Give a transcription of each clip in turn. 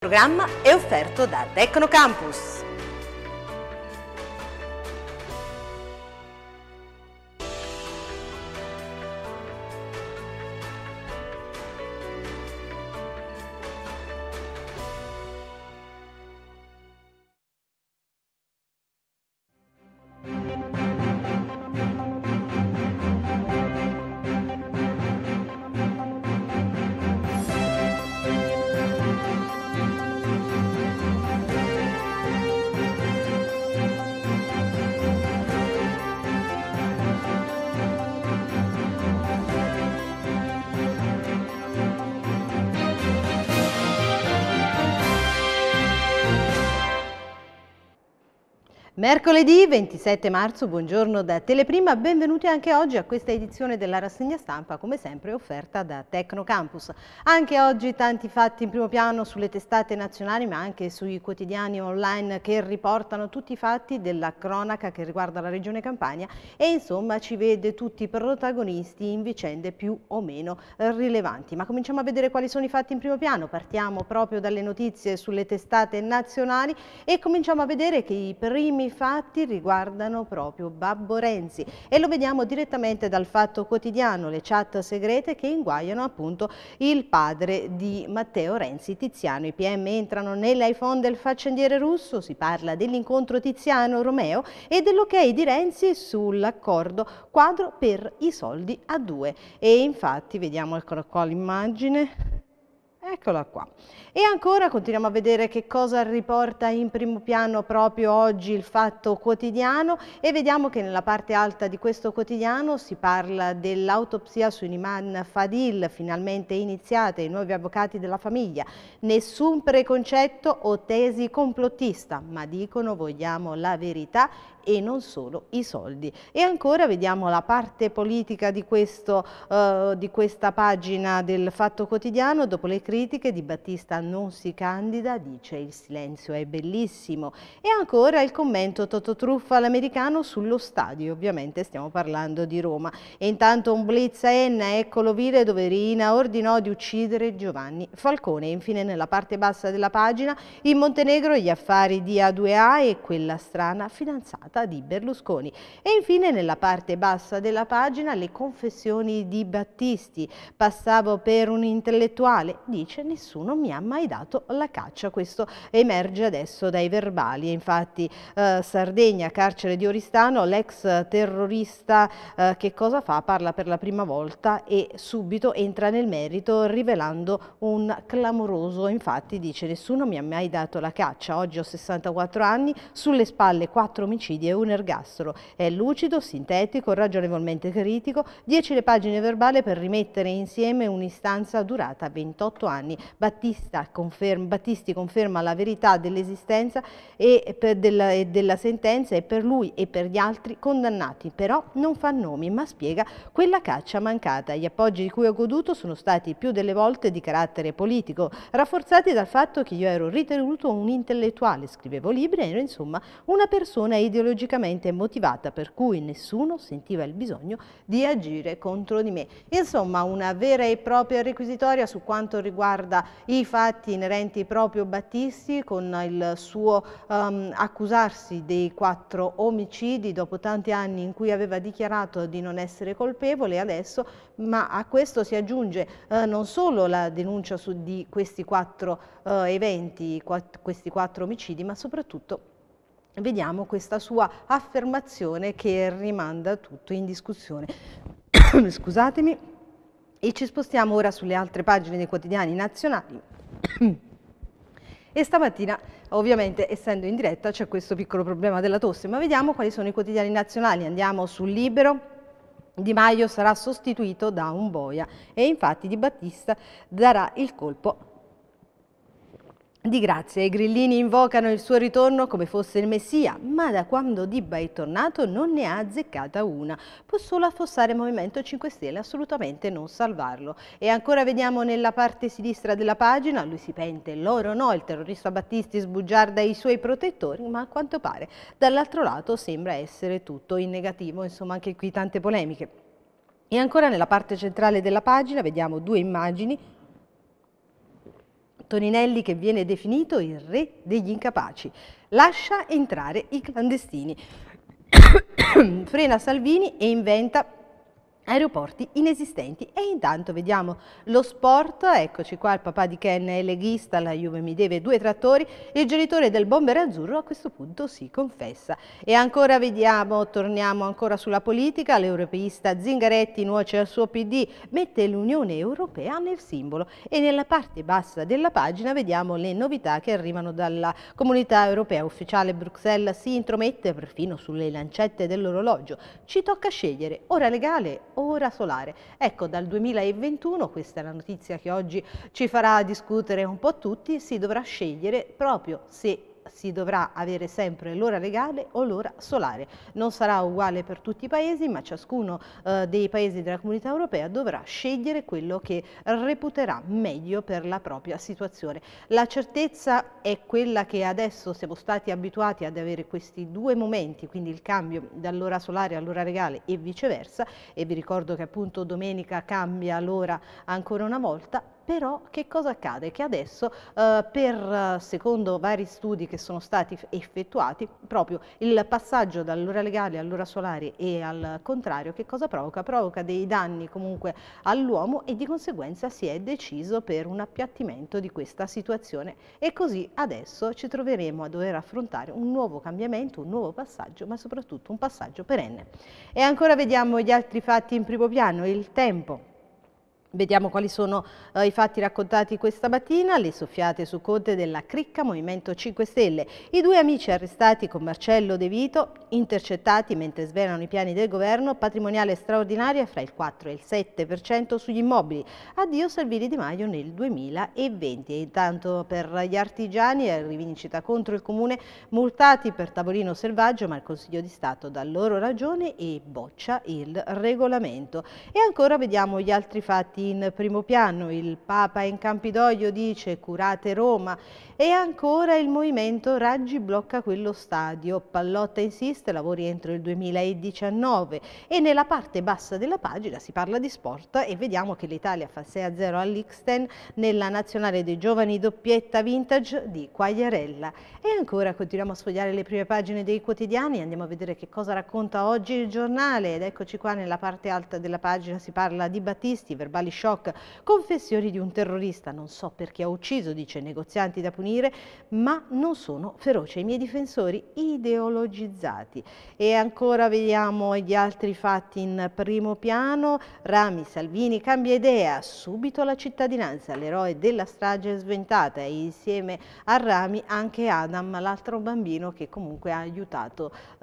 Il programma è offerto da Tecnocampus. Mercoledì 27 marzo, buongiorno da Teleprima, benvenuti anche oggi a questa edizione della rassegna stampa, come sempre offerta da Tecnocampus. Anche oggi tanti fatti in primo piano sulle testate nazionali, ma anche sui quotidiani online che riportano tutti i fatti della cronaca che riguarda la regione Campania e insomma ci vede tutti protagonisti in vicende più o meno rilevanti. Ma cominciamo a vedere quali sono i fatti in primo piano, partiamo proprio dalle notizie sulle testate nazionali e cominciamo a vedere che i primi fatti riguardano proprio Babbo Renzi e lo vediamo direttamente dal Fatto Quotidiano, le chat segrete che inguaiano appunto il padre di Matteo Renzi, Tiziano. I PM entrano nell'iPhone del faccendiere russo, si parla dell'incontro Tiziano-Romeo e dell'ok di Renzi sull'accordo quadro per i soldi a due. E infatti vediamo ancora ecco, qua ecco, l'immagine Eccola qua. E ancora continuiamo a vedere che cosa riporta in primo piano proprio oggi il fatto quotidiano e vediamo che nella parte alta di questo quotidiano si parla dell'autopsia su Niman Fadil, finalmente iniziata, i nuovi avvocati della famiglia. Nessun preconcetto o tesi complottista, ma dicono vogliamo la verità e non solo i soldi. E ancora vediamo la parte politica di, questo, uh, di questa pagina del Fatto Quotidiano, dopo le critiche di Battista non si candida, dice il silenzio è bellissimo. E ancora il commento Tototruffa all'americano sullo stadio, ovviamente stiamo parlando di Roma. E intanto un blitz a Enna, eccolo vile, dove Rina ordinò di uccidere Giovanni Falcone. Infine nella parte bassa della pagina, in Montenegro gli affari di A2A e quella strana fidanzata di Berlusconi. E infine nella parte bassa della pagina le confessioni di Battisti. Passavo per un intellettuale, di dice nessuno mi ha mai dato la caccia. Questo emerge adesso dai verbali. Infatti eh, Sardegna, carcere di Oristano, l'ex terrorista eh, che cosa fa? Parla per la prima volta e subito entra nel merito rivelando un clamoroso. Infatti dice nessuno mi ha mai dato la caccia. Oggi ho 64 anni, sulle spalle quattro omicidi e un ergastolo. È lucido, sintetico, ragionevolmente critico, Dieci le pagine verbali per rimettere insieme un'istanza durata 28 anni anni. Conferma, Battisti conferma la verità dell'esistenza e, della, e della sentenza e per lui e per gli altri condannati, però non fa nomi ma spiega quella caccia mancata. Gli appoggi di cui ho goduto sono stati più delle volte di carattere politico, rafforzati dal fatto che io ero ritenuto un intellettuale, scrivevo libri e ero insomma una persona ideologicamente motivata per cui nessuno sentiva il bisogno di agire contro di me. Insomma una vera e propria requisitoria su quanto riguarda riguarda i fatti inerenti proprio Battisti con il suo um, accusarsi dei quattro omicidi dopo tanti anni in cui aveva dichiarato di non essere colpevole adesso, ma a questo si aggiunge eh, non solo la denuncia su di questi quattro eh, eventi, quatt questi quattro omicidi, ma soprattutto vediamo questa sua affermazione che rimanda tutto in discussione. Scusatemi. E ci spostiamo ora sulle altre pagine dei quotidiani nazionali. e stamattina, ovviamente, essendo in diretta, c'è questo piccolo problema della tosse, ma vediamo quali sono i quotidiani nazionali. Andiamo sul Libero. Di Maio sarà sostituito da un boia e infatti Di Battista darà il colpo di grazie, i grillini invocano il suo ritorno come fosse il Messia, ma da quando Dibba è tornato non ne ha azzeccata una. Può solo affossare il Movimento 5 Stelle, assolutamente non salvarlo. E ancora vediamo nella parte sinistra della pagina, lui si pente, loro no, il terrorista Battisti sbugiarda i suoi protettori, ma a quanto pare dall'altro lato sembra essere tutto in negativo, insomma anche qui tante polemiche. E ancora nella parte centrale della pagina vediamo due immagini, Toninelli che viene definito il re degli incapaci. Lascia entrare i clandestini. Frena Salvini e inventa aeroporti inesistenti. E intanto vediamo lo sport, eccoci qua il papà di Ken è leghista, la Juve mi deve due trattori, il genitore del bomber azzurro a questo punto si confessa. E ancora vediamo, torniamo ancora sulla politica, l'europeista Zingaretti nuoce al suo PD, mette l'Unione Europea nel simbolo e nella parte bassa della pagina vediamo le novità che arrivano dalla comunità europea ufficiale Bruxelles si intromette perfino sulle lancette dell'orologio. Ci tocca scegliere, ora legale ora solare. Ecco, dal 2021, questa è la notizia che oggi ci farà discutere un po' tutti, si dovrà scegliere proprio se si dovrà avere sempre l'ora legale o l'ora solare. Non sarà uguale per tutti i paesi, ma ciascuno eh, dei paesi della comunità europea dovrà scegliere quello che reputerà meglio per la propria situazione. La certezza è quella che adesso siamo stati abituati ad avere questi due momenti, quindi il cambio dall'ora solare all'ora legale e viceversa, e vi ricordo che appunto domenica cambia l'ora ancora una volta, però che cosa accade? Che adesso eh, per, secondo vari studi che sono stati effettuati, proprio il passaggio dall'ora legale all'ora solare e al contrario, che cosa provoca? Provoca dei danni comunque all'uomo e di conseguenza si è deciso per un appiattimento di questa situazione e così adesso ci troveremo a dover affrontare un nuovo cambiamento, un nuovo passaggio, ma soprattutto un passaggio perenne. E ancora vediamo gli altri fatti in primo piano, il tempo Vediamo quali sono eh, i fatti raccontati questa mattina, le soffiate su Conte della Cricca Movimento 5 Stelle. I due amici arrestati con Marcello De Vito, intercettati mentre svelano i piani del governo, patrimoniale straordinaria fra il 4 e il 7% sugli immobili. Addio Salvini Di Maio nel 2020. E intanto per gli artigiani è rivincita contro il Comune, multati per tavolino selvaggio, ma il Consiglio di Stato dà loro ragione e boccia il regolamento. E ancora vediamo gli altri fatti in primo piano, il Papa in Campidoglio dice curate Roma e ancora il movimento Raggi blocca quello stadio, Pallotta insiste, lavori entro il 2019 e nella parte bassa della pagina si parla di sport e vediamo che l'Italia fa 6-0 a all'Ixten nella nazionale dei giovani doppietta vintage di Quagliarella. E ancora continuiamo a sfogliare le prime pagine dei quotidiani, andiamo a vedere che cosa racconta oggi il giornale ed eccoci qua nella parte alta della pagina si parla di Battisti, verbali morali shock, confessioni di un terrorista, non so perché ha ucciso, dice negozianti da punire, ma non sono feroce, i miei difensori ideologizzati. E ancora vediamo gli altri fatti in primo piano, Rami, Salvini cambia idea, subito la cittadinanza, l'eroe della strage sventata e insieme a Rami anche Adam, l'altro bambino che comunque ha aiutato eh,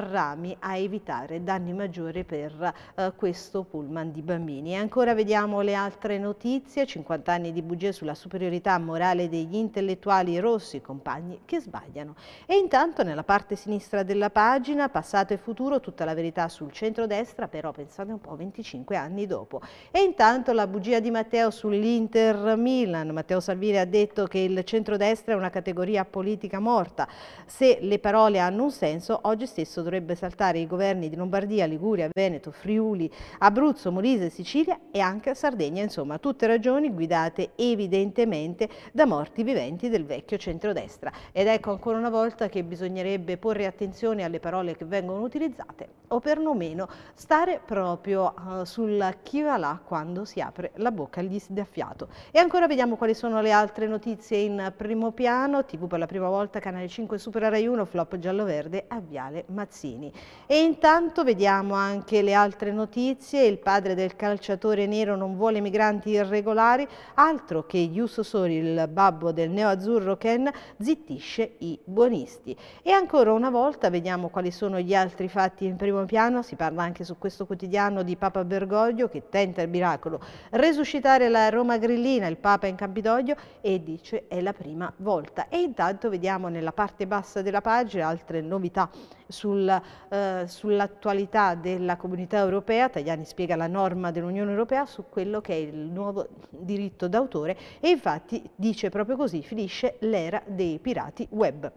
Rami a evitare danni maggiori per eh, questo pullman di bambini. E ancora vediamo Vediamo le altre notizie, 50 anni di bugie sulla superiorità morale degli intellettuali rossi, compagni che sbagliano. E intanto nella parte sinistra della pagina, passato e futuro, tutta la verità sul centro-destra, però pensate un po' 25 anni dopo. E intanto la bugia di Matteo sull'Inter Milan. Matteo Salvini ha detto che il centro-destra è una categoria politica morta. Se le parole hanno un senso, oggi stesso dovrebbe saltare i governi di Lombardia, Liguria, Veneto, Friuli, Abruzzo, Molise, Sicilia e anche a Sardegna, insomma tutte ragioni guidate evidentemente da morti viventi del vecchio centrodestra. Ed ecco ancora una volta che bisognerebbe porre attenzione alle parole che vengono utilizzate o perlomeno stare proprio uh, eh, sulla chi va là quando si apre la bocca agli sdaffiato. E ancora vediamo quali sono le altre notizie in primo piano, TV per la prima volta, Canale 5 Super Rai 1, flop giallo-verde a Viale Mazzini. E intanto vediamo anche le altre notizie, il padre del calciatore nero non non vuole migranti irregolari, altro che Ius Sori, il babbo del neoazzurro Ken, zittisce i buonisti. E ancora una volta vediamo quali sono gli altri fatti in primo piano, si parla anche su questo quotidiano di Papa Bergoglio che tenta il miracolo, resuscitare la Roma grillina, il Papa in Campidoglio e dice è la prima volta. E intanto vediamo nella parte bassa della pagina altre novità sulla, eh, sull'attualità della comunità europea, Tajani spiega la norma dell'Unione Europea su quello che è il nuovo diritto d'autore e infatti dice proprio così, finisce l'era dei pirati web.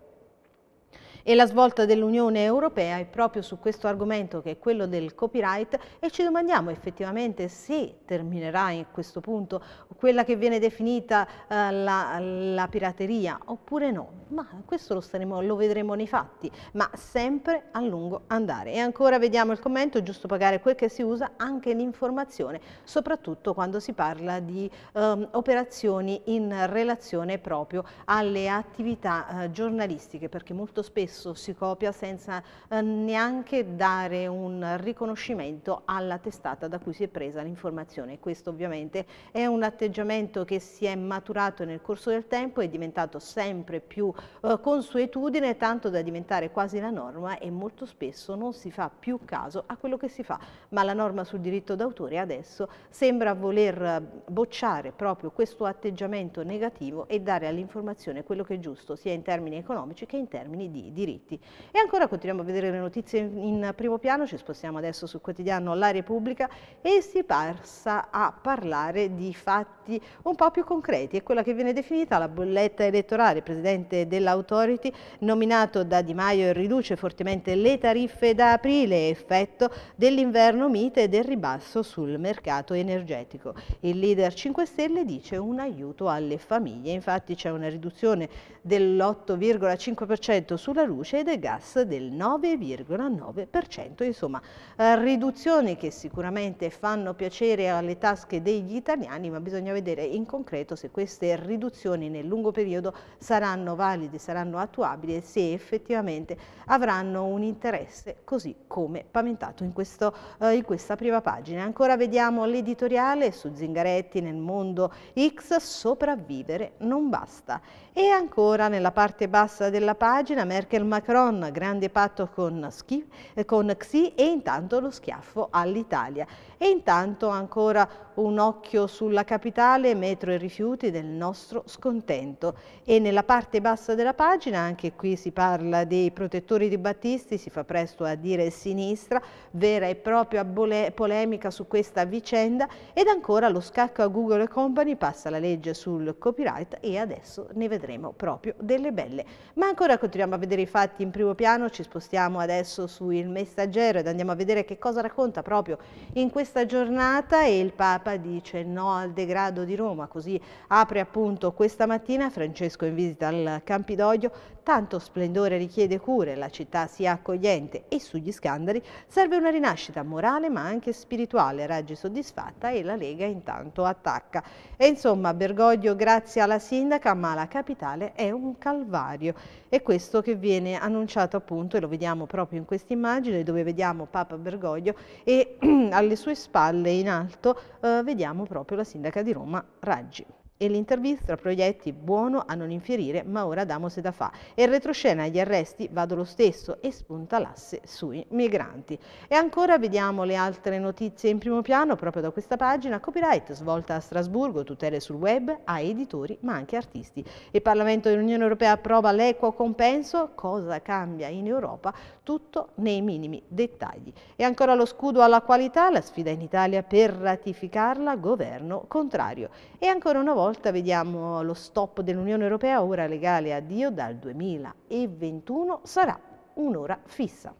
E la svolta dell'Unione Europea è proprio su questo argomento che è quello del copyright e ci domandiamo effettivamente se terminerà in questo punto quella che viene definita eh, la, la, pirateria oppure no. Ma questo lo, staremo, lo vedremo nei fatti, ma sempre a lungo andare. E ancora vediamo il commento, giusto pagare quel che si usa, anche l'informazione, soprattutto quando si parla di eh, operazioni in relazione proprio alle attività eh, giornalistiche, perché molto spesso spesso si copia senza eh, neanche dare un riconoscimento alla testata da cui si è presa l'informazione. Questo ovviamente è un atteggiamento che si è maturato nel corso del tempo, è diventato sempre più eh, consuetudine, tanto da diventare quasi la norma e molto spesso non si fa più caso a quello che si fa, ma la norma sul diritto d'autore adesso sembra voler eh, bocciare proprio questo atteggiamento negativo e dare all'informazione quello che è giusto, sia in termini economici che in termini di diritto diritti. E ancora continuiamo a vedere le notizie in, primo piano, ci spostiamo adesso sul quotidiano La Repubblica e si passa a parlare di fatti un po' più concreti. È quella che viene definita la bolletta elettorale. Il presidente dell'Authority, nominato da Di Maio, riduce fortemente le tariffe da aprile, effetto dell'inverno mite e del ribasso sul mercato energetico. Il leader 5 Stelle dice un aiuto alle famiglie. Infatti c'è una riduzione dell'8,5% sulla luce e del gas del 9,9%. Insomma, eh, riduzioni che sicuramente fanno piacere alle tasche degli italiani, ma bisogna vedere in concreto se queste riduzioni nel lungo periodo saranno valide, saranno attuabili e se effettivamente avranno un interesse così come paventato in, questo, eh, in questa prima pagina. Ancora vediamo l'editoriale su Zingaretti nel mondo X, sopravvivere non basta. E ancora nella parte bassa della pagina Merkel-Macron, grande patto con, Xi e intanto lo schiaffo all'Italia e intanto ancora un occhio sulla capitale, metro e rifiuti del nostro scontento. E nella parte bassa della pagina, anche qui si parla dei protettori di Battisti, si fa presto a dire sinistra, vera e propria polemica su questa vicenda ed ancora lo scacco a Google Company, passa la legge sul copyright e adesso ne vedremo proprio delle belle. Ma ancora continuiamo a vedere i fatti in primo piano, ci spostiamo adesso su Il Messaggero ed andiamo a vedere che cosa racconta proprio in questo questa giornata e il Papa dice no al degrado di Roma, così apre appunto questa mattina Francesco in visita al Campidoglio, tanto splendore richiede cure, la città sia accogliente e sugli scandali serve una rinascita morale ma anche spirituale, Raggi soddisfatta e la Lega intanto attacca. E insomma Bergoglio grazie alla sindaca ma la capitale è un calvario. È questo che viene annunciato appunto, e lo vediamo proprio in questa immagine, dove vediamo Papa Bergoglio e alle sue spalle in alto eh, vediamo proprio la sindaca di Roma Raggi e l'intervista proietti buono a non infierire, ma ora damo se da fa. E retroscena agli arresti vado lo stesso e spunta l'asse sui migranti. E ancora vediamo le altre notizie in primo piano proprio da questa pagina. Copyright svolta a Strasburgo, tutele sul web a editori ma anche artisti. Il Parlamento dell'Unione Europea approva l'equo compenso, cosa cambia in Europa? Tutto nei minimi dettagli. E ancora lo scudo alla qualità, la sfida in Italia per ratificarla, governo contrario. E ancora una volta volta vediamo lo stop dell'Unione Europea, ora legale addio dal 2021 sarà un'ora fissa.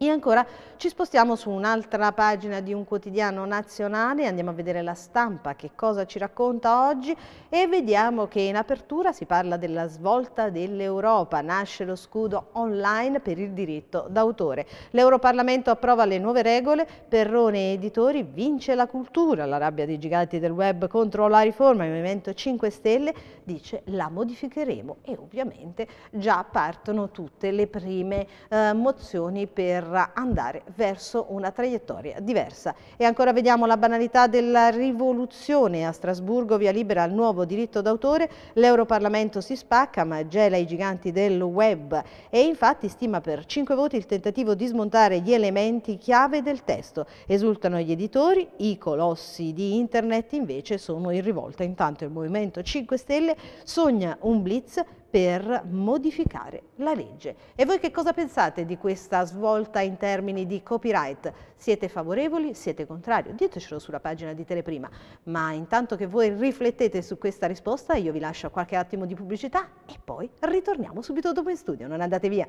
E ancora ci spostiamo su un'altra pagina di un quotidiano nazionale, andiamo a vedere la stampa, che cosa ci racconta oggi e vediamo che in apertura si parla della svolta dell'Europa, nasce lo scudo online per il diritto d'autore. L'Europarlamento approva le nuove regole, Perrone Editori vince la cultura, la rabbia dei giganti del web contro la riforma, il Movimento 5 Stelle dice la modificheremo e ovviamente già partono tutte le prime eh, mozioni per andare verso una traiettoria diversa. E ancora vediamo la banalità della rivoluzione a Strasburgo, via libera al nuovo diritto d'autore, l'Europarlamento si spacca ma gela i giganti del web e infatti stima per 5 voti il tentativo di smontare gli elementi chiave del testo. Esultano gli editori, i colossi di internet invece sono in rivolta. Intanto il Movimento 5 Stelle sogna un blitz per modificare la legge. E voi che cosa pensate di questa svolta in termini di copyright? Siete favorevoli? Siete contrari? Ditecelo sulla pagina di Teleprima. Ma intanto che voi riflettete su questa risposta, io vi lascio qualche attimo di pubblicità e poi ritorniamo subito dopo in studio. Non andate via!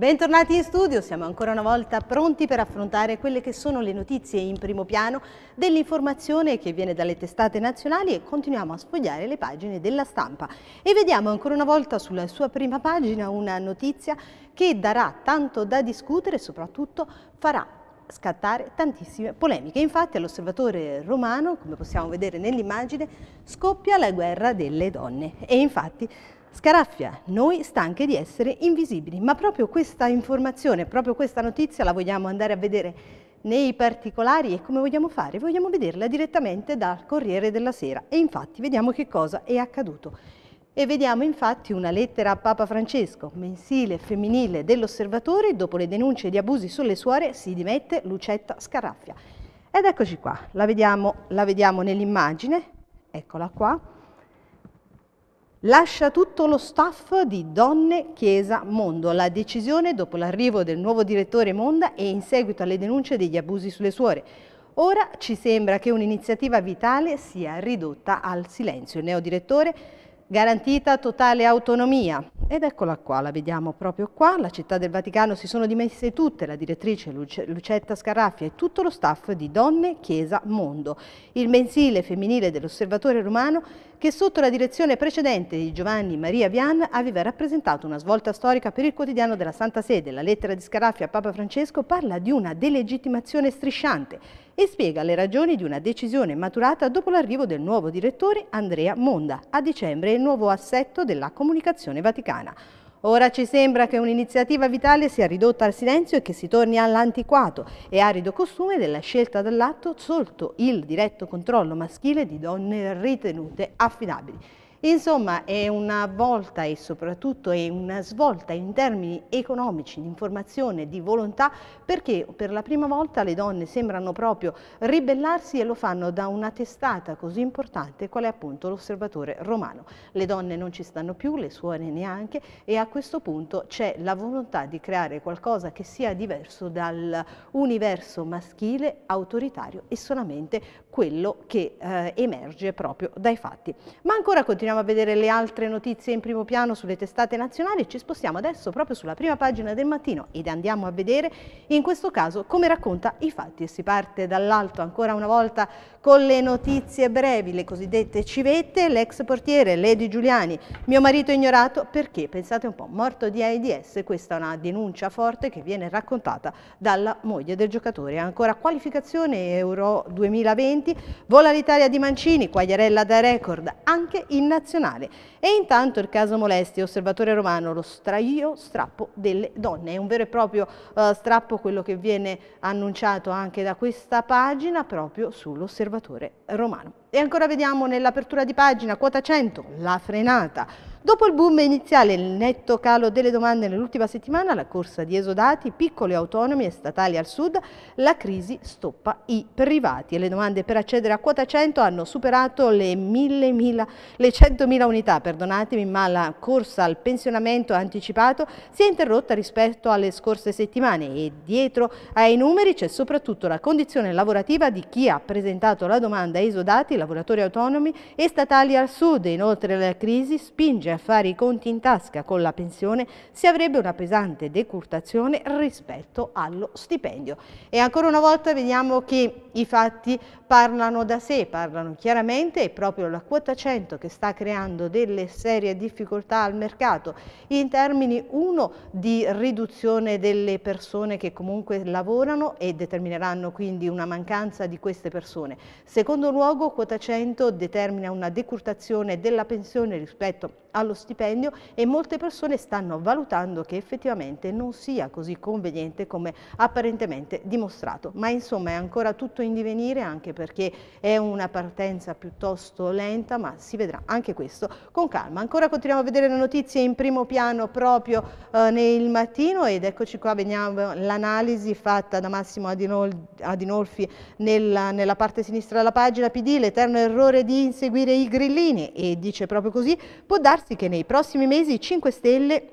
Bentornati in studio, siamo ancora una volta pronti per affrontare quelle che sono le notizie in primo piano dell'informazione che viene dalle testate nazionali e continuiamo a sfogliare le pagine della stampa. E vediamo ancora una volta sulla sua prima pagina una notizia che darà tanto da discutere e soprattutto farà scattare tantissime polemiche. Infatti all'osservatore romano, come possiamo vedere nell'immagine, scoppia la guerra delle donne e infatti Scaraffia, noi stanche di essere invisibili, ma proprio questa informazione, proprio questa notizia la vogliamo andare a vedere nei particolari e come vogliamo fare? Vogliamo vederla direttamente dal Corriere della Sera e infatti vediamo che cosa è accaduto. E vediamo infatti una lettera a Papa Francesco, mensile femminile dell'osservatore, dopo le denunce di abusi sulle suore si dimette Lucetta Scaraffia. Ed eccoci qua, la vediamo, la vediamo nell'immagine, eccola qua. Lascia tutto lo staff di Donne Chiesa Mondo. La decisione dopo l'arrivo del nuovo direttore Monda e in seguito alle denunce degli abusi sulle suore. Ora ci sembra che un'iniziativa vitale sia ridotta al silenzio. Il neodirettore garantita totale autonomia. Ed eccola qua, la vediamo proprio qua, la città del Vaticano si sono dimesse tutte, la direttrice Lucetta Scarraffia e tutto lo staff di Donne Chiesa Mondo. Il mensile femminile dell'Osservatore Romano che sotto la direzione precedente di Giovanni Maria Vian aveva rappresentato una svolta storica per il quotidiano della Santa Sede. La lettera di Scaraffi a Papa Francesco parla di una delegittimazione strisciante e spiega le ragioni di una decisione maturata dopo l'arrivo del nuovo direttore Andrea Monda. A dicembre il nuovo assetto della comunicazione vaticana. Ora ci sembra che un'iniziativa vitale sia ridotta al silenzio e che si torni all'antiquato e arido costume della scelta dell'atto sotto il diretto controllo maschile di donne ritenute affidabili. Insomma, è una volta e soprattutto è una svolta in termini economici, di informazione, di volontà, perché per la prima volta le donne sembrano proprio ribellarsi e lo fanno da una testata così importante qual è appunto l'Osservatore Romano. Le donne non ci stanno più, le suore neanche, e a questo punto c'è la volontà di creare qualcosa che sia diverso dal universo maschile, autoritario e solamente quello che eh, emerge proprio dai fatti. Ma ancora continuiamo continuiamo a vedere le altre notizie in primo piano sulle testate nazionali e ci spostiamo adesso proprio sulla prima pagina del mattino ed andiamo a vedere in questo caso come racconta i fatti e si parte dall'alto ancora una volta con le notizie brevi, le cosiddette civette, l'ex portiere Lady Giuliani, mio marito ignorato perché pensate un po' morto di AIDS, questa è una denuncia forte che viene raccontata dalla moglie del giocatore. Ancora qualificazione Euro 2020, vola l'Italia di Mancini, Quagliarella da record, anche in nazionale. E intanto il caso Molesti, osservatore romano, lo straio strappo delle donne. È un vero e proprio uh, strappo quello che viene annunciato anche da questa pagina proprio sull'osservatore romano. E ancora vediamo nell'apertura di pagina, quota 100, la frenata. Dopo il boom iniziale e il netto calo delle domande nell'ultima settimana, la corsa di esodati, piccoli autonomi e statali al sud, la crisi stoppa i privati e le domande per accedere a quota 100 hanno superato le, 100.000 unità, perdonatemi, ma la corsa al pensionamento anticipato si è interrotta rispetto alle scorse settimane e dietro ai numeri c'è soprattutto la condizione lavorativa di chi ha presentato la domanda esodati lavoratori autonomi e statali al sud. Inoltre la crisi spinge a fare i conti in tasca con la pensione, si avrebbe una pesante decurtazione rispetto allo stipendio. E ancora una volta vediamo che i fatti parlano da sé, parlano chiaramente è proprio la quota 100 che sta creando delle serie difficoltà al mercato in termini uno di riduzione delle persone che comunque lavorano e determineranno quindi una mancanza di queste persone. Secondo luogo quota quota 100 determina una decurtazione della pensione rispetto allo stipendio e molte persone stanno valutando che effettivamente non sia così conveniente come apparentemente dimostrato. Ma insomma è ancora tutto in divenire anche perché è una partenza piuttosto lenta ma si vedrà anche questo con calma. Ancora continuiamo a vedere le notizie in primo piano proprio eh, nel mattino ed eccoci qua veniamo l'analisi fatta da Massimo Adinolfi nella, nella parte sinistra della pagina PD, le eterno errore di inseguire i grillini e dice proprio così, può darsi che nei prossimi mesi 5 Stelle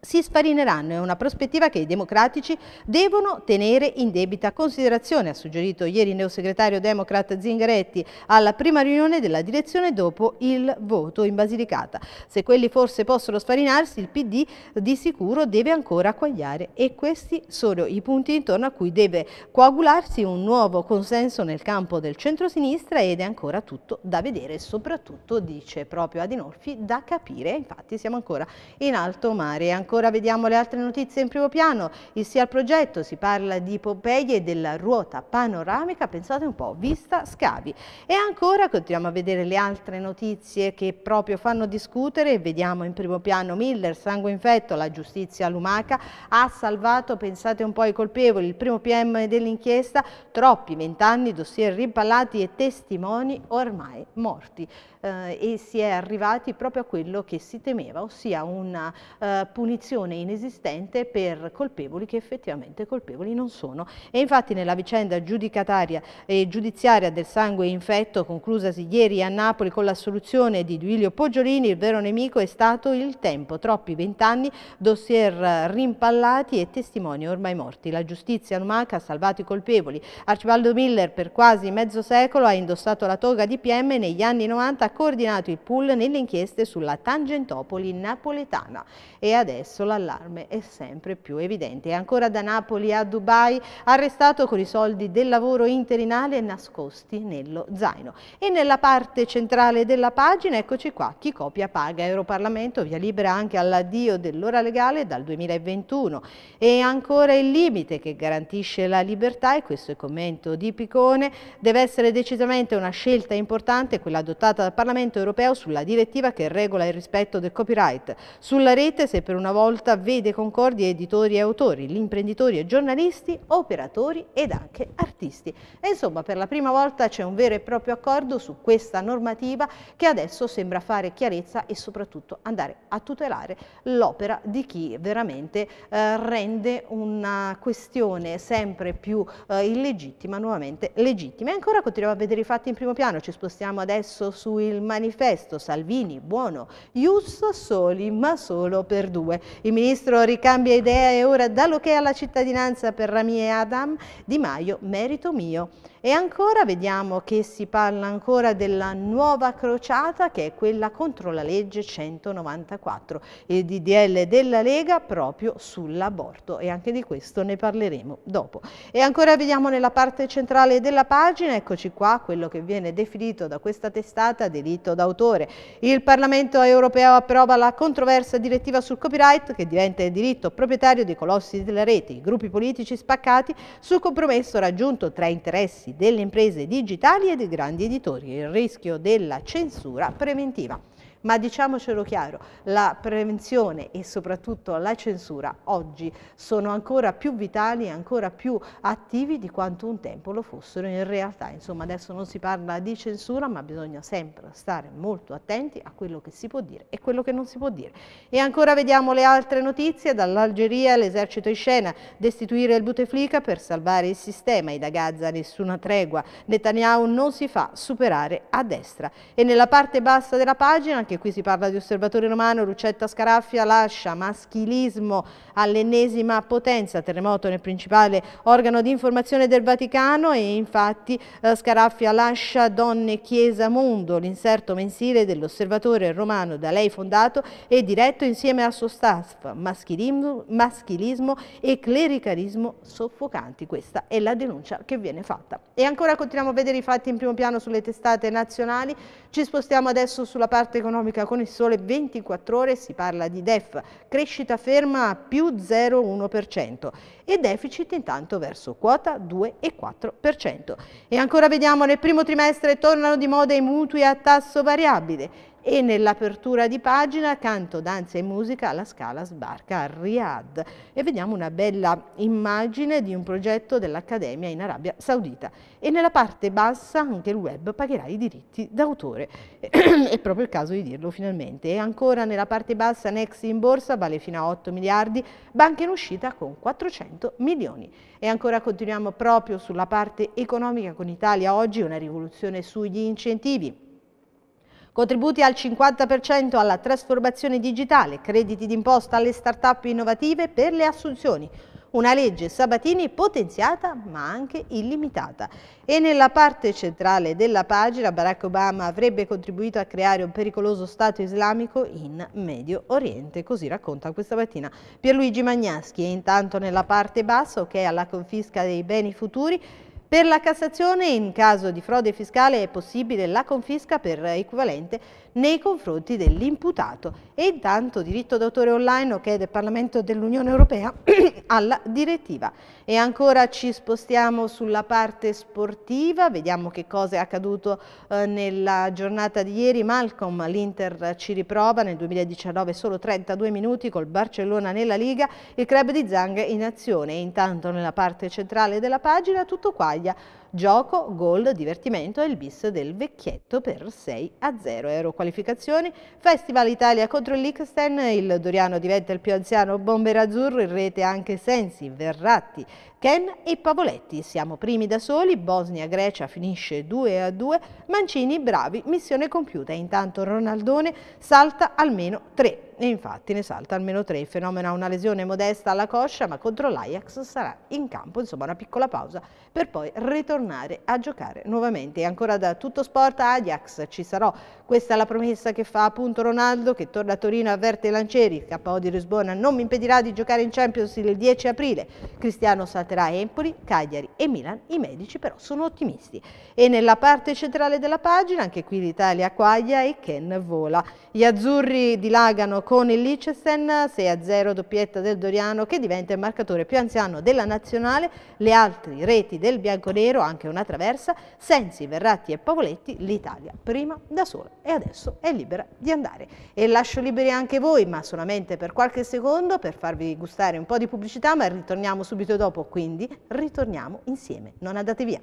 si sfarineranno. È una prospettiva che i democratici devono tenere in debita considerazione, ha suggerito ieri il neosegretario democrat Zingaretti alla prima riunione della direzione dopo il voto in Basilicata. Se quelli forse possono sfarinarsi, il PD di sicuro deve ancora acquagliare e questi sono i punti intorno a cui deve coagularsi un nuovo consenso nel campo del centrosinistra ed è ancora tutto da vedere, soprattutto, dice proprio Adinolfi, da capire. Infatti siamo ancora in alto mare ancora vediamo le altre notizie in primo piano. Il SIA al progetto, si parla di Pompei e della ruota panoramica, pensate un po', vista scavi. E ancora continuiamo a vedere le altre notizie che proprio fanno discutere. Vediamo in primo piano Miller, sangue infetto, la giustizia lumaca ha salvato, pensate un po' i colpevoli, il primo PM dell'inchiesta, troppi vent'anni, dossier rimpallati e testimoni ormai morti eh, e si è arrivati proprio a quello che si temeva, ossia una eh, punizione inesistente per colpevoli che effettivamente colpevoli non sono. E infatti nella vicenda giudicataria e giudiziaria del sangue infetto conclusasi ieri a Napoli con l'assoluzione di Duilio Poggiolini, il vero nemico è stato il tempo, troppi vent'anni, dossier rimpallati e testimoni ormai morti. La giustizia lumaca ha salvato i colpevoli. Arcibaldo Miller per quasi mezzo secolo ha indossato la toga di PM negli anni 90 coordinato il pool nelle inchieste sulla Tangentopoli napoletana. E adesso l'allarme è sempre più evidente. E ancora da Napoli a Dubai, arrestato con i soldi del lavoro interinale nascosti nello zaino. E nella parte centrale della pagina, eccoci qua, chi copia paga. Europarlamento via libera anche all'addio dell'ora legale dal 2021. E ancora il limite che garantisce la libertà, e questo è il commento di Picone, deve essere decisamente una scelta importante, quella adottata da Parlamento europeo sulla direttiva che regola il rispetto del copyright. Sulla rete se per una volta vede concordi editori e autori, gli imprenditori e giornalisti, operatori ed anche artisti. E insomma per la prima volta c'è un vero e proprio accordo su questa normativa che adesso sembra fare chiarezza e soprattutto andare a tutelare l'opera di chi veramente eh, rende una questione sempre più eh, illegittima, nuovamente legittima. E ancora continuiamo a vedere i fatti in primo piano, ci spostiamo adesso sui il manifesto Salvini, buono, Ius soli ma solo per due. Il ministro ricambia idea e ora dà l'ok alla cittadinanza per Rami e Adam, Di Maio, merito mio. E ancora vediamo che si parla ancora della nuova crociata che è quella contro la legge 194, il DDL della Lega proprio sull'aborto e anche di questo ne parleremo dopo. E ancora vediamo nella parte centrale della pagina, eccoci qua, quello che viene definito da questa testata diritto d'autore. Il Parlamento europeo approva la controversa direttiva sul copyright che diventa il diritto proprietario dei colossi della rete, i gruppi politici spaccati sul compromesso raggiunto tra interessi delle imprese digitali e dei grandi editori, il rischio della censura preventiva. Ma diciamocelo chiaro, la prevenzione e soprattutto la censura oggi sono ancora più vitali e ancora più attivi di quanto un tempo lo fossero in realtà. Insomma, adesso non si parla di censura, ma bisogna sempre stare molto attenti a quello che si può dire e quello che non si può dire. E ancora vediamo le altre notizie, dall'Algeria l'esercito in scena, destituire il Bouteflika per salvare il sistema, e da Gaza nessuna tregua, Netanyahu non si fa superare a destra. E nella parte bassa della pagina anche qui si parla di osservatore romano, Lucetta Scaraffia lascia maschilismo all'ennesima potenza, terremoto nel principale organo di informazione del Vaticano e infatti eh, Scaraffia lascia Donne Chiesa Mondo, l'inserto mensile dell'osservatore romano da lei fondato e diretto insieme al suo staff, maschilismo, maschilismo e clericalismo soffocanti. Questa è la denuncia che viene fatta. E ancora continuiamo a vedere i fatti in primo piano sulle testate nazionali, ci spostiamo adesso sulla parte economica economica con il sole 24 ore si parla di DEF, crescita ferma a più 0,1% e deficit intanto verso quota 2,4%. E ancora vediamo nel primo trimestre tornano di moda i mutui a tasso variabile, e nell'apertura di pagina canto, danza e musica alla Scala Sbarca a Riyadh. E vediamo una bella immagine di un progetto dell'Accademia in Arabia Saudita. E nella parte bassa anche il web pagherà i diritti d'autore. È proprio il caso di dirlo finalmente. E ancora nella parte bassa Next in borsa vale fino a 8 miliardi, banca in uscita con 400 milioni. E ancora continuiamo proprio sulla parte economica con Italia oggi, una rivoluzione sugli incentivi Contributi al 50% alla trasformazione digitale, crediti d'imposta alle start-up innovative per le assunzioni. Una legge Sabatini potenziata ma anche illimitata. E nella parte centrale della pagina Barack Obama avrebbe contribuito a creare un pericoloso Stato islamico in Medio Oriente, così racconta questa mattina Pierluigi Magnaschi. E intanto nella parte bassa, ok alla confisca dei beni futuri, per la Cassazione in caso di frode fiscale è possibile la confisca per equivalente nei confronti dell'imputato e intanto diritto d'autore online ok del Parlamento dell'Unione Europea alla direttiva. E ancora ci spostiamo sulla parte sportiva, vediamo che cosa è accaduto eh, nella giornata di ieri. Malcolm, l'Inter ci riprova nel 2019 solo 32 minuti col Barcellona nella Liga, il club di Zang in azione. E intanto nella parte centrale della pagina tutto qua ya... Gioco, gol, divertimento e il bis del vecchietto per 6 a 0. Euro qualificazioni, Festival Italia contro il Liechtenstein, il Doriano diventa il più anziano bomber azzurro, in rete anche Sensi, Verratti, Ken e Pavoletti. Siamo primi da soli, Bosnia-Grecia finisce 2 a 2, Mancini bravi, missione compiuta. Intanto Ronaldone salta almeno 3 e infatti ne salta almeno 3. Il fenomeno ha una lesione modesta alla coscia ma contro l'Ajax sarà in campo, insomma una piccola pausa per poi ritornare tornare a giocare nuovamente. E ancora da Tutto Sport Ajax ci sarò. Questa è la promessa che fa appunto Ronaldo che torna a Torino avverte lancieri. Il KO di Lisbona non mi impedirà di giocare in Champions il 10 aprile. Cristiano salterà Empoli, Cagliari e Milan. I medici però sono ottimisti. E nella parte centrale della pagina anche qui l'Italia quaglia e Ken vola. Gli azzurri dilagano con il Liechtenstein 6-0 doppietta del Doriano che diventa il marcatore più anziano della nazionale. Le altre reti del bianconero anche una traversa, Sensi, Verratti e Pavoletti, l'Italia prima da sola e adesso è libera di andare. E lascio liberi anche voi, ma solamente per qualche secondo, per farvi gustare un po' di pubblicità, ma ritorniamo subito dopo, quindi ritorniamo insieme, non andate via.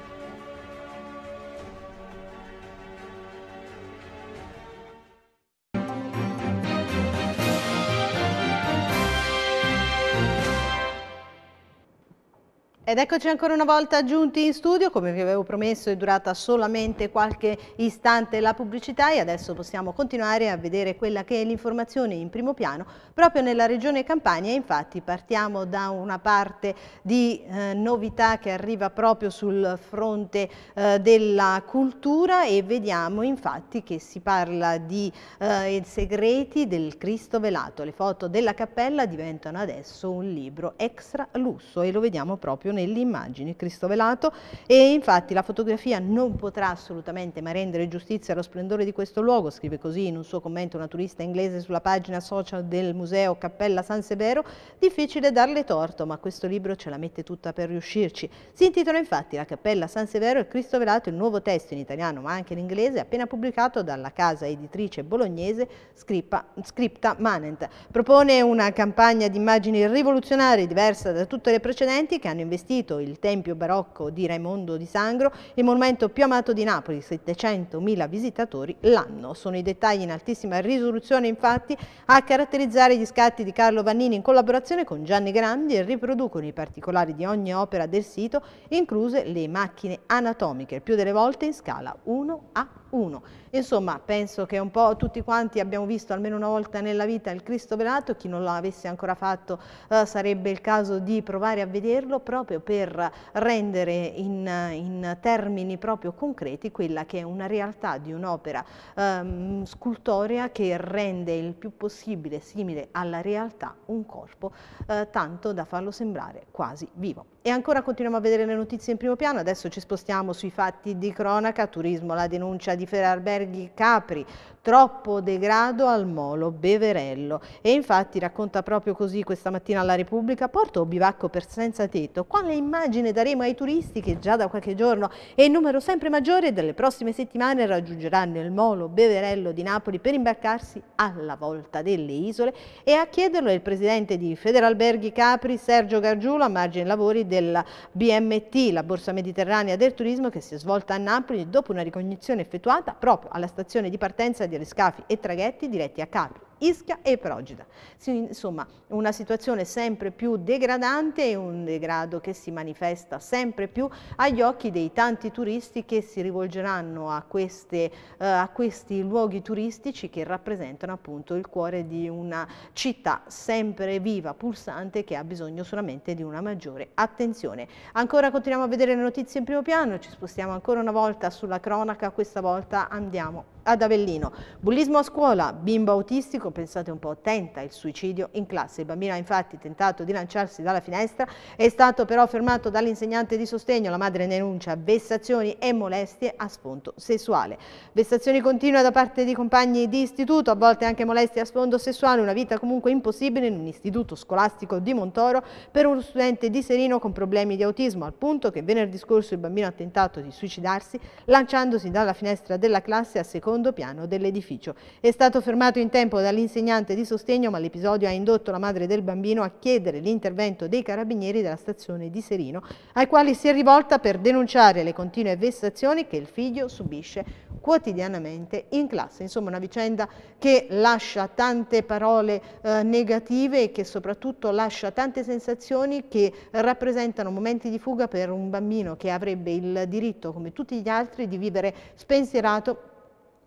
Ed eccoci ancora una volta giunti in studio, come vi avevo promesso è durata solamente qualche istante la pubblicità e adesso possiamo continuare a vedere quella che è l'informazione in primo piano proprio nella regione Campania, infatti partiamo da una parte di eh, novità che arriva proprio sul fronte eh, della cultura e vediamo infatti che si parla di eh, segreti del Cristo velato, le foto della cappella diventano adesso un libro extra lusso e lo vediamo proprio nel nell'immagine Cristo velato e infatti la fotografia non potrà assolutamente mai rendere giustizia allo splendore di questo luogo, scrive così in un suo commento una turista inglese sulla pagina social del museo Cappella San Severo, difficile darle torto, ma questo libro ce la mette tutta per riuscirci. Si intitola infatti La Cappella San Severo e Cristo velato, il nuovo testo in italiano ma anche in inglese, appena pubblicato dalla casa editrice bolognese Scrippa, Scripta Manent. Propone una campagna di immagini rivoluzionarie diversa da tutte le precedenti che hanno investito allestito il Tempio barocco di Raimondo di Sangro, il monumento più amato di Napoli, 700.000 visitatori l'anno. Sono i dettagli in altissima risoluzione infatti a caratterizzare gli scatti di Carlo Vannini in collaborazione con Gianni Grandi e riproducono i particolari di ogni opera del sito, incluse le macchine anatomiche, il più delle volte in scala 1 a 1 uno. Insomma, penso che un po' tutti quanti abbiamo visto almeno una volta nella vita il Cristo velato, chi non l'avesse ancora fatto eh, sarebbe il caso di provare a vederlo proprio per rendere in, in termini proprio concreti quella che è una realtà di un'opera ehm, scultorea che rende il più possibile simile alla realtà un corpo, eh, tanto da farlo sembrare quasi vivo. E ancora continuiamo a vedere le notizie in primo piano, adesso ci spostiamo sui fatti di cronaca, turismo, la denuncia di Ferrarberghi Capri, troppo degrado al molo Beverello. E infatti racconta proprio così questa mattina alla Repubblica, porto o bivacco per senza tetto, quale immagine daremo ai turisti che già da qualche giorno e in numero sempre maggiore dalle prossime settimane raggiungeranno il molo Beverello di Napoli per imbarcarsi alla volta delle isole e a chiederlo è il presidente di Federalberghi Capri, Sergio Gargiulo, a margine lavori della BMT, la Borsa Mediterranea del Turismo che si è svolta a Napoli dopo una ricognizione effettuata proprio alla stazione di partenza di aeroscafi e traghetti diretti a Capri ischia e Progida. Insomma, una situazione sempre più degradante e un degrado che si manifesta sempre più agli occhi dei tanti turisti che si rivolgeranno a, queste, uh, a questi luoghi turistici che rappresentano appunto il cuore di una città sempre viva, pulsante, che ha bisogno solamente di una maggiore attenzione. Ancora continuiamo a vedere le notizie in primo piano, ci spostiamo ancora una volta sulla cronaca, questa volta andiamo ad Avellino. Bullismo a scuola, bimbo autistico pensate un po', tenta il suicidio in classe. Il bambino ha infatti tentato di lanciarsi dalla finestra, è stato però fermato dall'insegnante di sostegno. La madre denuncia vessazioni e molestie a sfondo sessuale. Vessazioni continue da parte di compagni di istituto, a volte anche molestie a sfondo sessuale, una vita comunque impossibile in un istituto scolastico di Montoro per uno studente di Serino con problemi di autismo, al punto che venerdì scorso il bambino ha tentato di suicidarsi lanciandosi dalla finestra della classe a secondo piano dell'edificio. È stato fermato in tempo dall'insegnante l'insegnante di sostegno, ma l'episodio ha indotto la madre del bambino a chiedere l'intervento dei carabinieri della stazione di Serino, ai quali si è rivolta per denunciare le continue vessazioni che il figlio subisce quotidianamente in classe. Insomma una vicenda che lascia tante parole eh, negative e che soprattutto lascia tante sensazioni che rappresentano momenti di fuga per un bambino che avrebbe il diritto, come tutti gli altri, di vivere spensierato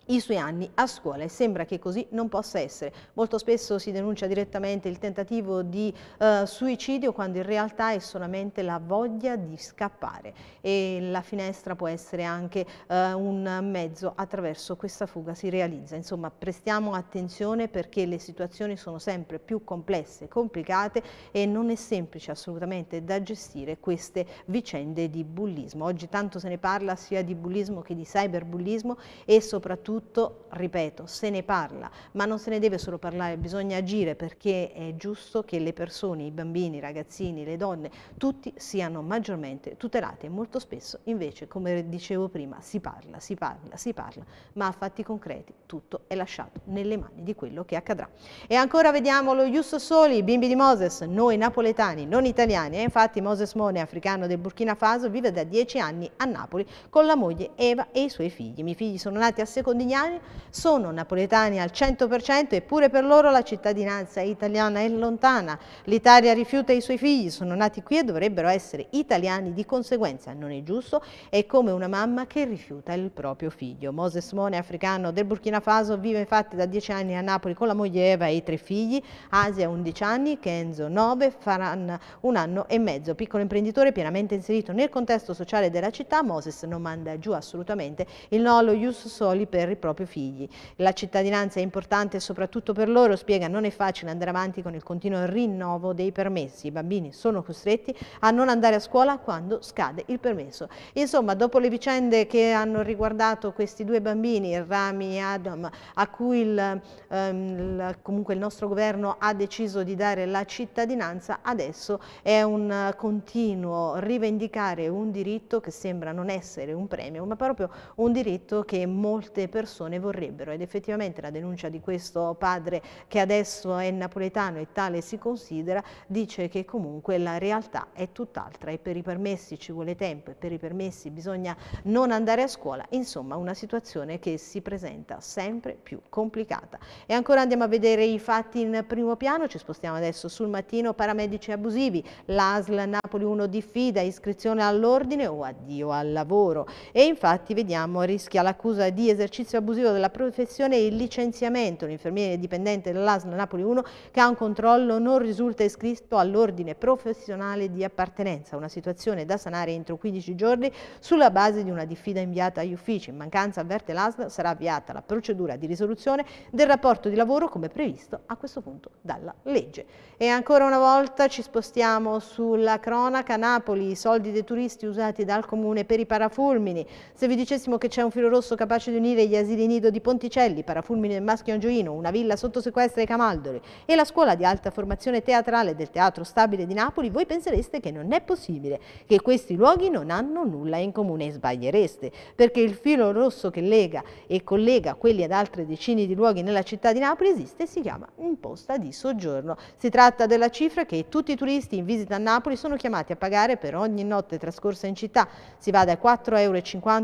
i suoi anni a scuola e sembra che così non possa essere. Molto spesso si denuncia direttamente il tentativo di eh, suicidio quando in realtà è solamente la voglia di scappare e la finestra può essere anche eh, un mezzo attraverso questa fuga si realizza. Insomma prestiamo attenzione perché le situazioni sono sempre più complesse, complicate e non è semplice assolutamente da gestire queste vicende di bullismo. Oggi tanto se ne parla sia di bullismo che di cyberbullismo e soprattutto soprattutto, ripeto, se ne parla, ma non se ne deve solo parlare, bisogna agire perché è giusto che le persone, i bambini, i ragazzini, le donne, tutti siano maggiormente tutelati e molto spesso invece, come dicevo prima, si parla, si parla, si parla, ma a fatti concreti tutto è lasciato nelle mani di quello che accadrà. E ancora vediamo lo Ius Soli, i bimbi di Moses, noi napoletani, non italiani, e infatti Moses Mone, africano del Burkina Faso, vive da dieci anni a Napoli con la moglie Eva e i suoi figli. I miei figli sono nati a secondi Modigliani sono napoletani al 100% eppure per loro la cittadinanza italiana è lontana. L'Italia rifiuta i suoi figli, sono nati qui e dovrebbero essere italiani di conseguenza, non è giusto, è come una mamma che rifiuta il proprio figlio. Moses Mone, africano del Burkina Faso, vive infatti da 10 anni a Napoli con la moglie Eva e i tre figli, Asia 11 anni, Kenzo 9, Faran un anno e mezzo. Piccolo imprenditore pienamente inserito nel contesto sociale della città, Moses non manda giù assolutamente il no allo Ius Soli per i propri figli. La cittadinanza è importante soprattutto per loro, spiega, non è facile andare avanti con il continuo rinnovo dei permessi. I bambini sono costretti a non andare a scuola quando scade il permesso. Insomma, dopo le vicende che hanno riguardato questi due bambini, Rami e Adam, a cui il, ehm, comunque il nostro governo ha deciso di dare la cittadinanza, adesso è un continuo rivendicare un diritto che sembra non essere un premio, ma proprio un diritto che molte persone persone vorrebbero ed effettivamente la denuncia di questo padre che adesso è napoletano e tale si considera dice che comunque la realtà è tutt'altra e per i permessi ci vuole tempo e per i permessi bisogna non andare a scuola, insomma una situazione che si presenta sempre più complicata. E ancora andiamo a vedere i fatti in primo piano, ci spostiamo adesso sul mattino, paramedici abusivi, l'ASL Napoli 1 diffida, iscrizione all'ordine o addio al lavoro e infatti vediamo rischia l'accusa di esercizio esercizio abusivo della professione e il licenziamento. L'infermiere dipendente dell'ASL Napoli 1 che ha un controllo non risulta iscritto all'ordine professionale di appartenenza. Una situazione da sanare entro 15 giorni sulla base di una diffida inviata agli uffici. In mancanza, avverte l'ASL, sarà avviata la procedura di risoluzione del rapporto di lavoro come previsto a questo punto dalla legge. E ancora una volta ci spostiamo sulla cronaca Napoli, i soldi dei turisti usati dal comune per i parafulmini. Se vi dicessimo che c'è un filo rosso capace di unire gli gli asili nido di Ponticelli, Parafulmine del Maschio Angioino, una villa sotto sequestra ai Camaldoli e la scuola di alta formazione teatrale del Teatro Stabile di Napoli, voi pensereste che non è possibile, che questi luoghi non hanno nulla in comune e sbagliereste, perché il filo rosso che lega e collega quelli ad altre decine di luoghi nella città di Napoli esiste e si chiama imposta di soggiorno. Si tratta della cifra che tutti i turisti in visita a Napoli sono chiamati a pagare per ogni notte trascorsa in città. Si va da 4,50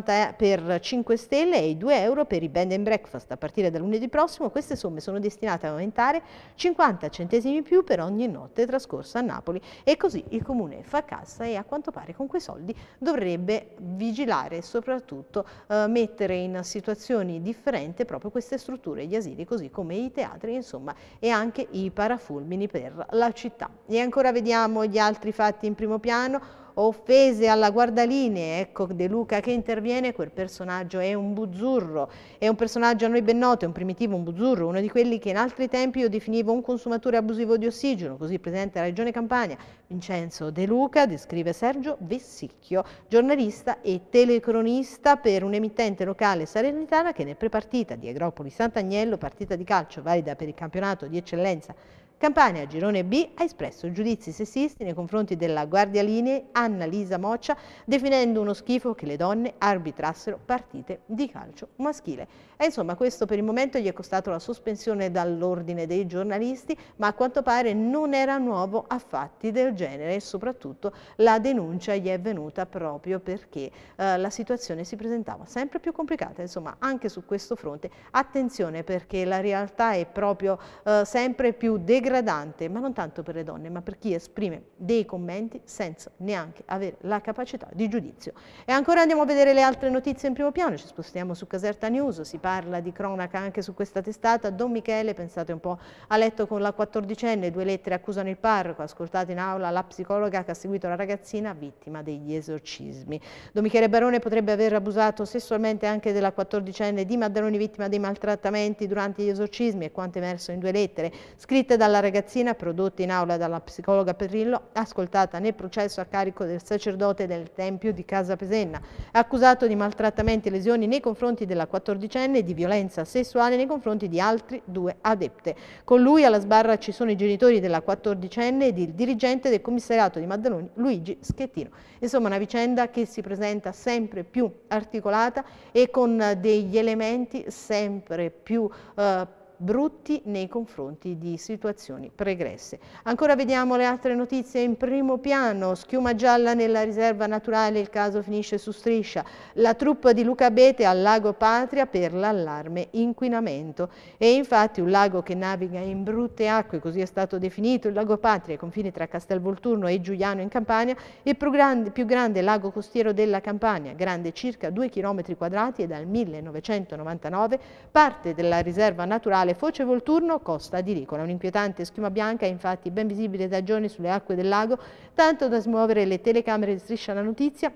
euro per 5 stelle e 2,50 euro euro per i bed and breakfast a partire da lunedì prossimo, queste somme sono destinate ad aumentare 50 centesimi più per ogni notte trascorsa a Napoli e così il comune fa cassa e a quanto pare con quei soldi dovrebbe vigilare e soprattutto eh, mettere in situazioni differenti proprio queste strutture, gli asili così come i teatri insomma e anche i parafulmini per la città. E ancora vediamo gli altri fatti in primo piano, offese alla guardalinee, ecco De Luca che interviene, quel personaggio è un buzzurro, è un personaggio a noi ben noto, è un primitivo, un buzzurro, uno di quelli che in altri tempi io definivo un consumatore abusivo di ossigeno, così presente alla Regione Campania. Vincenzo De Luca descrive Sergio Vessicchio, giornalista e telecronista per un'emittente locale salernitana che nel prepartita di Agropoli Sant'Agnello, partita di calcio valida per il campionato di eccellenza Campania, girone B, ha espresso giudizi sessisti nei confronti della guardia linee Anna Lisa Moccia, definendo uno schifo che le donne arbitrassero partite di calcio maschile. E insomma, questo per il momento gli è costato la sospensione dall'ordine dei giornalisti, ma a quanto pare non era nuovo a fatti del genere e soprattutto la denuncia gli è venuta proprio perché eh, la situazione si presentava sempre più complicata. Insomma, anche su questo fronte attenzione perché la realtà è proprio eh, sempre più degradata degradante, ma non tanto per le donne, ma per chi esprime dei commenti senza neanche avere la capacità di giudizio. E ancora andiamo a vedere le altre notizie in primo piano, ci spostiamo su Caserta News, si parla di cronaca anche su questa testata, Don Michele, pensate un po', ha letto con la quattordicenne, due lettere accusano il parroco, ascoltate in aula la psicologa che ha seguito la ragazzina vittima degli esorcismi. Don Michele Barone potrebbe aver abusato sessualmente anche della quattordicenne di Maddaloni vittima dei maltrattamenti durante gli esorcismi e quanto emerso in due lettere scritte dalla ragazzina prodotta in aula dalla psicologa Perrillo, ascoltata nel processo a carico del sacerdote del Tempio di Casa Pesenna, accusato di maltrattamenti e lesioni nei confronti della quattordicenne e di violenza sessuale nei confronti di altri due adepte. Con lui alla sbarra ci sono i genitori della quattordicenne ed il dirigente del commissariato di Maddaloni, Luigi Schettino. Insomma una vicenda che si presenta sempre più articolata e con degli elementi sempre più eh, brutti nei confronti di situazioni pregresse. Ancora vediamo le altre notizie in primo piano, schiuma gialla nella riserva naturale, il caso finisce su striscia, la truppa di Luca Bete al lago Patria per l'allarme inquinamento e infatti un lago che naviga in brutte acque, così è stato definito il lago Patria, confine tra Castelvolturno e Giuliano in Campania, è il più grande, più grande lago costiero della Campania, grande circa 2 km quadrati e dal 1999 parte della riserva naturale fondale Foce Volturno, costa di Ricola. Un'inquietante schiuma bianca è infatti ben visibile da giorni sulle acque del lago, tanto da smuovere le telecamere di Striscia la Notizia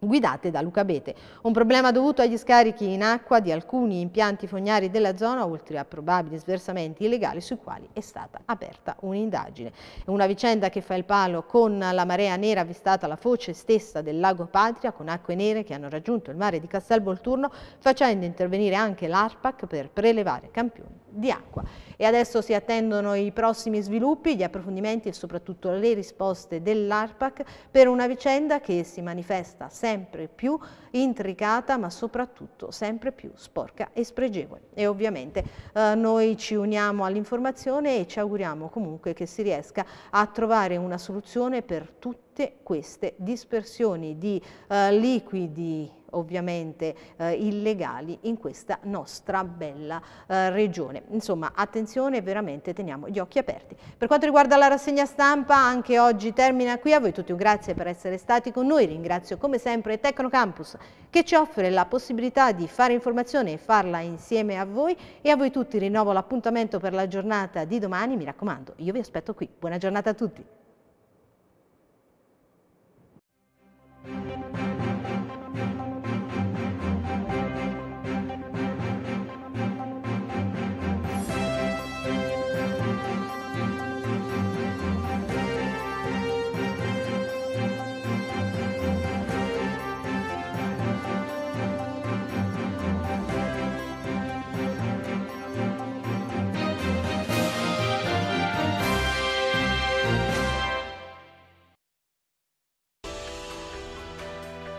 guidate da Luca Bete. Un problema dovuto agli scarichi in acqua di alcuni impianti fognari della zona, oltre a probabili sversamenti illegali sui quali è stata aperta un'indagine. Una vicenda che fa il palo con la marea nera avvistata alla foce stessa del lago Patria, con acque nere che hanno raggiunto il mare di Castelvolturno, facendo intervenire anche l'ARPAC per prelevare campioni di acqua. E adesso si attendono i prossimi sviluppi, gli approfondimenti e soprattutto le risposte dell'ARPAC per una vicenda che si manifesta sempre sempre più intricata ma soprattutto sempre più sporca e spregevole. E ovviamente eh, noi ci uniamo all'informazione e ci auguriamo comunque che si riesca a trovare una soluzione per tutte queste dispersioni di eh, liquidi ovviamente eh, illegali in questa nostra bella eh, regione. Insomma, attenzione, veramente teniamo gli occhi aperti. Per quanto riguarda la rassegna stampa, anche oggi termina qui. A voi tutti un grazie per essere stati con noi. Ringrazio come sempre Tecnocampus che ci offre la possibilità di fare informazione e farla insieme a voi. E a voi tutti rinnovo l'appuntamento per la giornata di domani. Mi raccomando, io vi aspetto qui. Buona giornata a tutti.